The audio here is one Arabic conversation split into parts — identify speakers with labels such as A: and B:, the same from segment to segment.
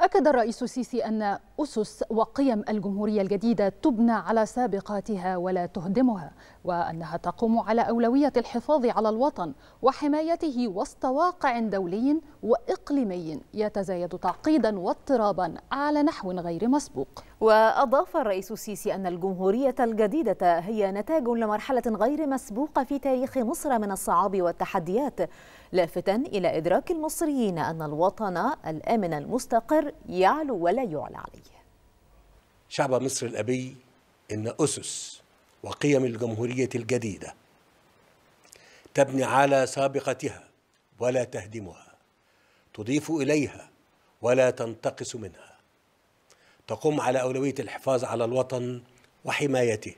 A: أكد الرئيس السيسي أن أسس وقيم الجمهورية الجديدة تبنى على سابقاتها ولا تهدمها وأنها تقوم على أولوية الحفاظ على الوطن وحمايته وسط واقع دولي وإقليمي يتزايد تعقيدا واضطرابا على نحو غير مسبوق وأضاف الرئيس السيسي أن
B: الجمهورية الجديدة هي نتاج لمرحلة غير مسبوقة في تاريخ مصر من الصعاب والتحديات لافتا إلى إدراك المصريين أن الوطن الآمن المستقر خبر يعلو ولا يعلى عليه
C: شعب مصر الأبي إن أسس وقيم الجمهورية الجديدة تبني على سابقتها ولا تهدمها تضيف إليها ولا تنتقص منها تقوم على أولوية الحفاظ على الوطن وحمايته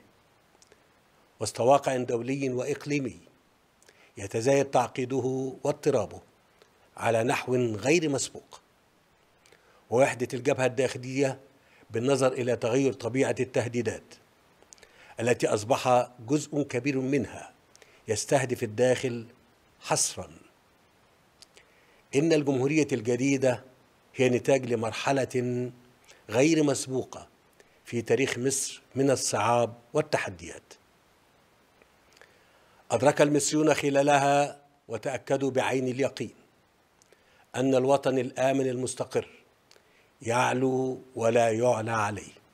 C: وسط واقع دولي وإقليمي يتزايد تعقيده واضطرابه على نحو غير مسبوق ووحدة الجبهة الداخلية بالنظر إلى تغير طبيعة التهديدات التي أصبح جزء كبير منها يستهدف الداخل حصرا إن الجمهورية الجديدة هي نتاج لمرحلة غير مسبوقة في تاريخ مصر من الصعاب والتحديات أدرك المصريون خلالها وتأكدوا بعين اليقين أن الوطن الآمن المستقر يعلو ولا يعلى عليه